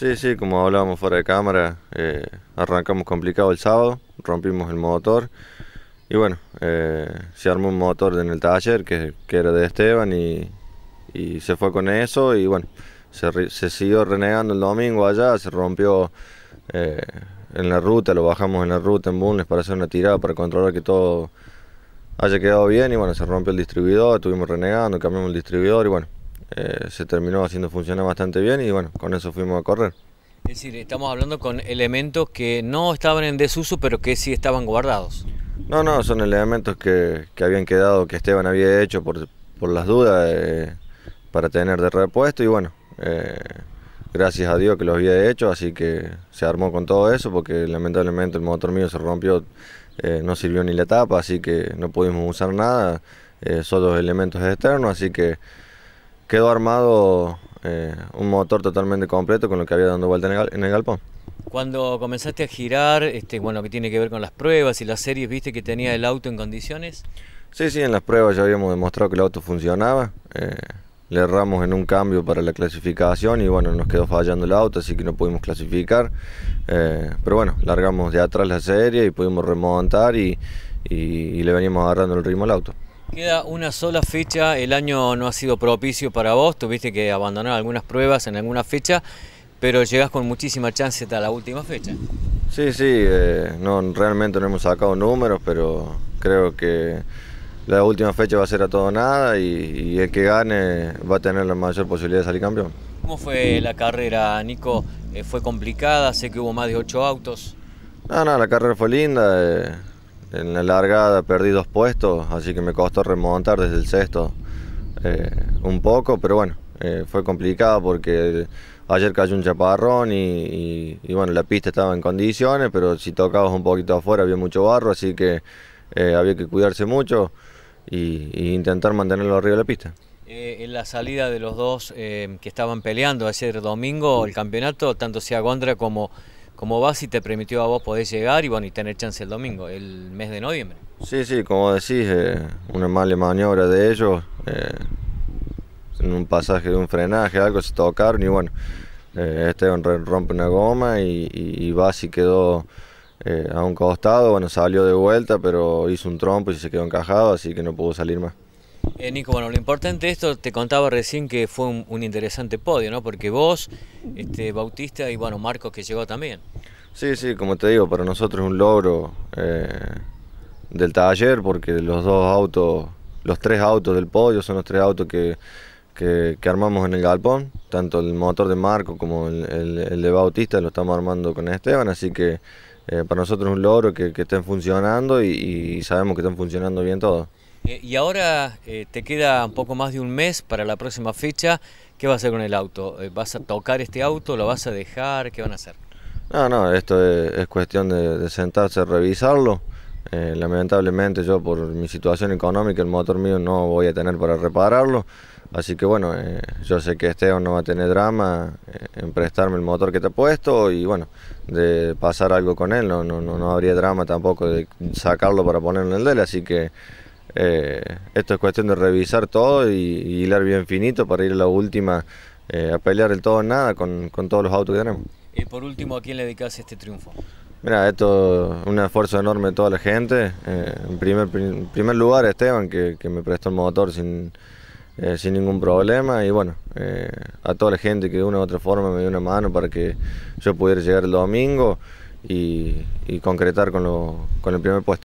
Sí, sí, como hablábamos fuera de cámara, eh, arrancamos complicado el sábado, rompimos el motor y bueno, eh, se armó un motor en el taller que, era de Esteban y, se fue con eso y bueno, se, siguió renegando el domingo allá, se rompió eh, en la ruta, lo bajamos en la ruta en Bunles para hacer una tirada, para controlar que todo haya quedado bien y bueno, se rompió el distribuidor, estuvimos renegando, cambiamos el distribuidor y bueno, eh, se terminó haciendo funcionar bastante bien y bueno, con eso fuimos a correr. Es decir, estamos hablando con elementos que no estaban en desuso, pero que sí estaban guardados. No, no, son elementos que, que habían quedado, que Esteban había hecho por, por las dudas eh, para tener de repuesto y bueno, eh, gracias a Dios que lo había hecho, así que se armó con todo eso porque lamentablemente el motor mío se rompió, no sirvió ni la tapa, así que no pudimos usar nada, son los elementos externos, así que quedó armado eh, un motor totalmente completo con lo que había dando vuelta en el, galpón. Cuando comenzaste a girar, este, bueno, que tiene que ver con las pruebas y las series, ¿viste que tenía el auto en condiciones? Sí, sí, en las pruebas ya habíamos demostrado que el auto funcionaba. Eh, le erramos en un cambio para la clasificación y bueno, nos quedó fallando el auto, así que no pudimos clasificar. Eh, pero bueno, largamos de atrás la serie y pudimos remontar y, y le veníamos agarrando el ritmo al auto. Queda una sola fecha, el año no ha sido propicio para vos, tuviste que abandonar algunas pruebas en alguna fecha, pero llegás con muchísima chance hasta la última fecha. Sí, sí, eh, no, realmente no hemos sacado números, pero creo que la última fecha va a ser a todo nada y, el que gane va a tener la mayor posibilidad de salir campeón. ¿Cómo fue la carrera, Nico? Eh, ¿Fue complicada? Sé que hubo más de ocho autos. No, no, la carrera fue linda. Eh, en la largada perdí dos puestos, así que me costó remontar desde el sexto eh, un poco, pero bueno, eh, fue complicado porque ayer cayó un chaparrón y, bueno, la pista estaba en condiciones, pero si tocabas un poquito afuera había mucho barro, así que eh, había que cuidarse mucho y, intentar mantenerlo arriba de la pista. en la salida de los dos que estaban peleando ayer domingo el campeonato, tanto sea Gondra como como Basi te permitió a vos poder llegar y bueno y tener chance el domingo, el mes de noviembre. Sí, sí, como decís, eh, una mala maniobra de ellos, eh, en un pasaje de un frenaje, algo se tocaron y bueno, este rompe una goma y, y, y Basi quedó a un costado, bueno, salió de vuelta, pero hizo un trompo y se quedó encajado, así que no pudo salir más. Eh, Nico, bueno, lo importante de esto, te contaba recién que fue un, un interesante podio, ¿no? Porque vos, este, Bautista y bueno, Marcos que llegó también. Sí, sí, como te digo, para nosotros es un logro eh, del taller porque los dos autos, los tres autos del podio son los tres autos que, armamos en el galpón, tanto el motor de Marco como el, de Bautista lo estamos armando con Esteban, así que eh, para nosotros es un logro que, estén funcionando y, sabemos que están funcionando bien todos. Eh, y ahora te queda un poco más de un mes para la próxima fecha. ¿Qué vas a hacer con el auto? ¿Vas a tocar este auto? ¿Lo vas a dejar? ¿Qué van a hacer? No, no, esto es, cuestión de, sentarse a revisarlo. Eh, lamentablemente yo por mi situación económica el motor mío no voy a tener para repararlo. Así que bueno, eh, yo sé que Esteban no va a tener drama eh, en prestarme el motor que te ha puesto y bueno, de pasar algo con él, no, no, no habría drama tampoco de sacarlo para ponerlo en el dele, así que esto es cuestión de revisar todo y, hilar bien finito para ir a la última a pelear el todo en nada con, con todos los autos que tenemos. Y por último, ¿a quién le dedicas este triunfo? Mira, esto es un esfuerzo enorme de toda la gente. Eh, en, primer, primer lugar, Esteban, que, me prestó el motor sin, eh, ningún problema. Y bueno, eh, a toda la gente que de una u otra forma me dio una mano para que yo pudiera llegar el domingo y, concretar con, con el primer puesto.